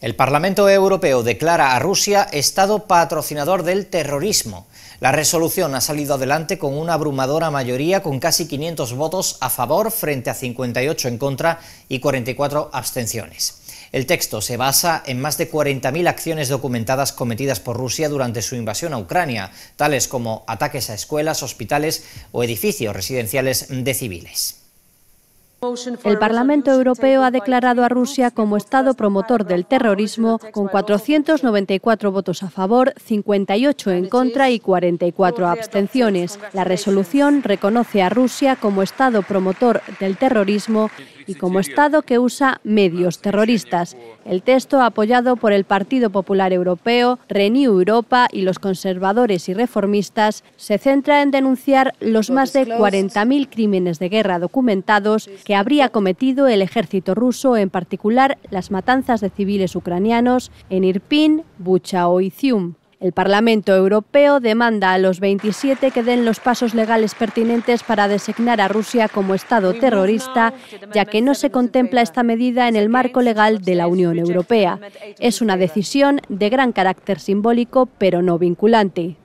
El Parlamento Europeo declara a Rusia Estado patrocinador del terrorismo. La resolución ha salido adelante con una abrumadora mayoría, con casi 500 votos a favor frente a 58 en contra y 44 abstenciones. El texto se basa en más de 40.000 acciones documentadas cometidas por Rusia durante su invasión a Ucrania, tales como ataques a escuelas, hospitales o edificios residenciales de civiles. El Parlamento Europeo ha declarado a Rusia como Estado promotor del terrorismo con 494 votos a favor, 58 en contra y 44 abstenciones. La resolución reconoce a Rusia como Estado promotor del terrorismo y como Estado que usa medios terroristas. El texto, apoyado por el Partido Popular Europeo, Renew Europa y los conservadores y reformistas, se centra en denunciar los más de 40.000 crímenes de guerra documentados que habría cometido el ejército ruso, en particular las matanzas de civiles ucranianos en Irpin, Bucha o Izium. El Parlamento Europeo demanda a los 27 que den los pasos legales pertinentes para designar a Rusia como Estado terrorista, ya que no se contempla esta medida en el marco legal de la Unión Europea. Es una decisión de gran carácter simbólico, pero no vinculante.